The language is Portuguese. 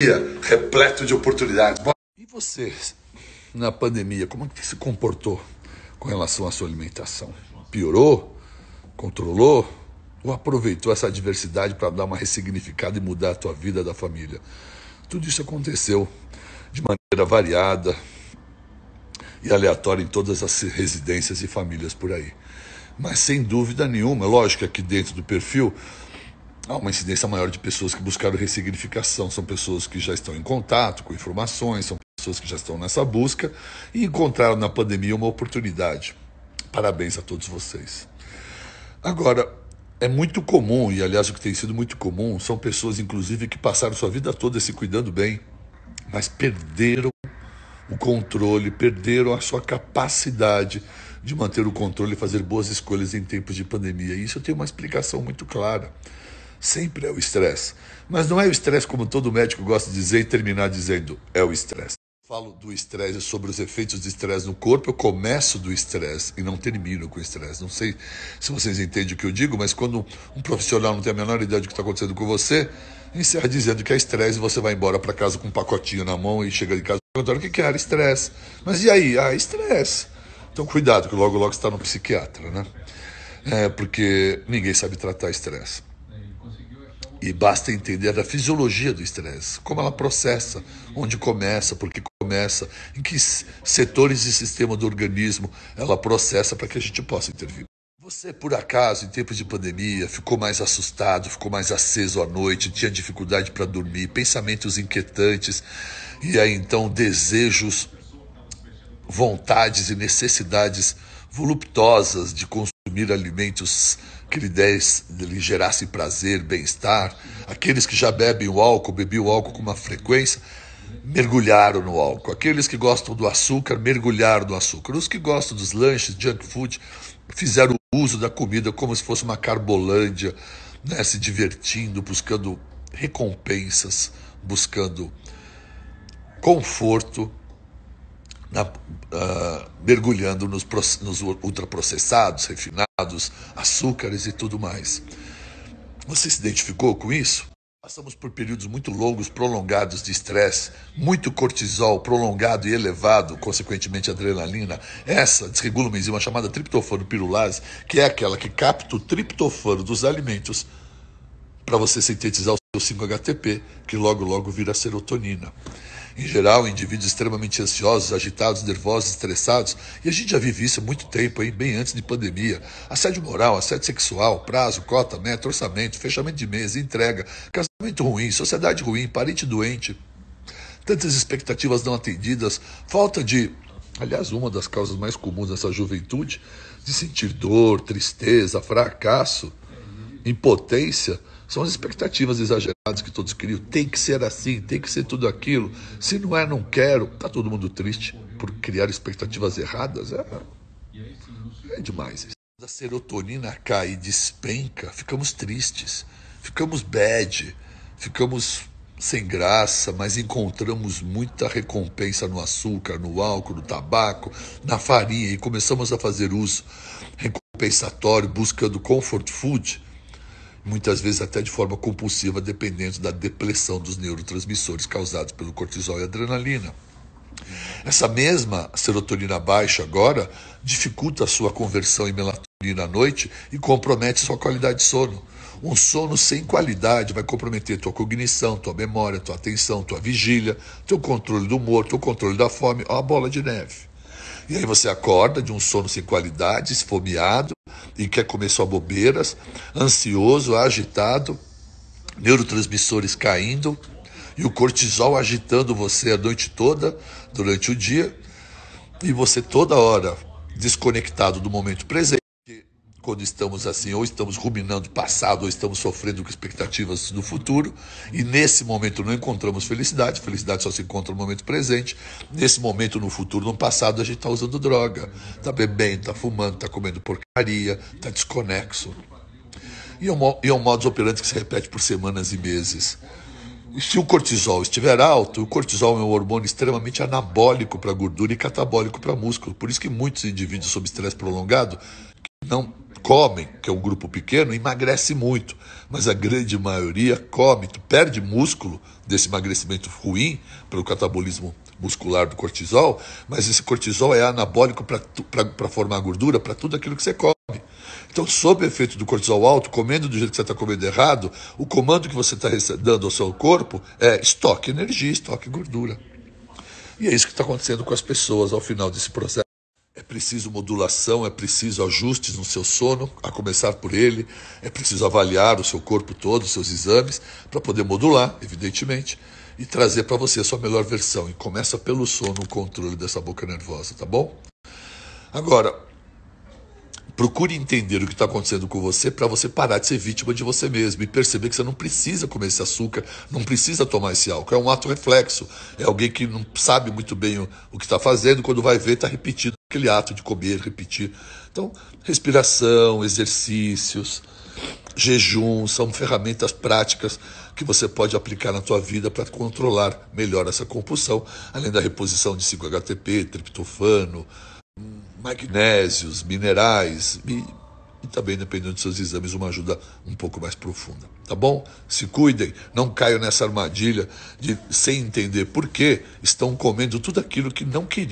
dia repleto de oportunidades. E você, na pandemia, como é que se comportou com relação à sua alimentação? Piorou? Controlou? Ou aproveitou essa adversidade para dar uma ressignificada e mudar a tua vida da família? Tudo isso aconteceu de maneira variada e aleatória em todas as residências e famílias por aí. Mas sem dúvida nenhuma, lógico que aqui dentro do perfil há uma incidência maior de pessoas que buscaram ressignificação. São pessoas que já estão em contato com informações, são pessoas que já estão nessa busca e encontraram na pandemia uma oportunidade. Parabéns a todos vocês. Agora, é muito comum, e aliás o que tem sido muito comum, são pessoas inclusive que passaram sua vida toda se cuidando bem, mas perderam o controle, perderam a sua capacidade de manter o controle e fazer boas escolhas em tempos de pandemia. E isso tem uma explicação muito clara. Sempre é o estresse. Mas não é o estresse como todo médico gosta de dizer e terminar dizendo, é o estresse. Falo do estresse, sobre os efeitos do estresse no corpo, eu começo do estresse e não termino com o estresse. Não sei se vocês entendem o que eu digo, mas quando um profissional não tem a menor ideia do que está acontecendo com você, encerra dizendo que é estresse e você vai embora para casa com um pacotinho na mão e chega de casa perguntando o que, era estresse. Mas e aí? Ah, estresse. Então cuidado, que logo logo está no psiquiatra, né? É, porque ninguém sabe tratar estresse. E basta entender a fisiologia do estresse, como ela processa, onde começa, por que começa, em que setores e sistema do organismo ela processa para que a gente possa intervir. Você, por acaso, em tempos de pandemia, ficou mais assustado, ficou mais aceso à noite, tinha dificuldade para dormir, pensamentos inquietantes e aí então desejos, vontades e necessidades voluptuosas de consumo consumir alimentos que lhe, des, lhe gerasse prazer, bem-estar. Aqueles que já bebem o álcool, bebiam o álcool com uma frequência, mergulharam no álcool. Aqueles que gostam do açúcar, mergulharam no açúcar. Os que gostam dos lanches, junk food, fizeram uso da comida como se fosse uma carbolândia, né? se divertindo, buscando recompensas, buscando conforto na, uh, mergulhando nos, nos ultraprocessados, refinados, açúcares e tudo mais. Você se identificou com isso? Passamos por períodos muito longos, prolongados de estresse, muito cortisol prolongado e elevado, consequentemente adrenalina. Essa desregula uma enzima chamada triptofano pirulase, que é aquela que capta o triptofano dos alimentos para você sintetizar o o 5-HTP, que logo logo vira serotonina. Em geral, indivíduos extremamente ansiosos, agitados, nervosos, estressados, e a gente já vive isso há muito tempo, hein? bem antes de pandemia. Assédio moral, assédio sexual, prazo, cota, meta, orçamento, fechamento de mês, entrega, casamento ruim, sociedade ruim, parente doente, tantas expectativas não atendidas, falta de. Aliás, uma das causas mais comuns dessa juventude, de sentir dor, tristeza, fracasso impotência são as expectativas exageradas que todos criam. Tem que ser assim, tem que ser tudo aquilo. Se não é, não quero. está todo mundo triste por criar expectativas erradas. É, é demais. Quando a serotonina cai e despenca, ficamos tristes, ficamos bad, ficamos sem graça, mas encontramos muita recompensa no açúcar, no álcool, no tabaco, na farinha e começamos a fazer uso recompensatório, buscando comfort food muitas vezes até de forma compulsiva, dependendo da depressão dos neurotransmissores causados pelo cortisol e adrenalina. Essa mesma serotonina baixa agora dificulta a sua conversão em melatonina à noite e compromete sua qualidade de sono. Um sono sem qualidade vai comprometer tua cognição, tua memória, tua atenção, tua vigília, teu controle do humor, teu controle da fome, ó a bola de neve. E aí você acorda de um sono sem qualidade, esfomeado, e quer comer só bobeiras, ansioso, agitado, neurotransmissores caindo e o cortisol agitando você a noite toda, durante o dia, e você toda hora desconectado do momento presente quando estamos assim, ou estamos ruminando o passado, ou estamos sofrendo com expectativas do futuro, e nesse momento não encontramos felicidade, felicidade só se encontra no momento presente, nesse momento, no futuro, no passado, a gente está usando droga, está bebendo, está fumando, está comendo porcaria, está desconexo. E é um, é um modus operandi que se repete por semanas e meses. Se o cortisol estiver alto, o cortisol é um hormônio extremamente anabólico para gordura e catabólico para músculo. Por isso que muitos indivíduos sob estresse prolongado não comem, que é um grupo pequeno, emagrece muito, mas a grande maioria come, tu perde músculo desse emagrecimento ruim pelo catabolismo muscular do cortisol, mas esse cortisol é anabólico para formar gordura, para tudo aquilo que você come. Então, sob o efeito do cortisol alto, comendo do jeito que você está comendo errado, o comando que você está dando ao seu corpo é estoque energia, estoque gordura. E é isso que está acontecendo com as pessoas ao final desse processo. É preciso modulação, é preciso ajustes no seu sono, a começar por ele, é preciso avaliar o seu corpo todo, os seus exames, para poder modular, evidentemente, e trazer para você a sua melhor versão. E começa pelo sono, o controle dessa boca nervosa, tá bom? Agora, procure entender o que está acontecendo com você para você parar de ser vítima de você mesmo e perceber que você não precisa comer esse açúcar, não precisa tomar esse álcool. É um ato reflexo. É alguém que não sabe muito bem o, o que está fazendo, quando vai ver, está repetindo aquele ato de comer, repetir. Então, respiração, exercícios, jejum são ferramentas práticas que você pode aplicar na sua vida para controlar melhor essa compulsão, além da reposição de 5-HTP, triptofano, magnésios, minerais e, e também, dependendo dos seus exames, uma ajuda um pouco mais profunda. Tá bom? Se cuidem, não caiam nessa armadilha de sem entender por que estão comendo tudo aquilo que não queriam.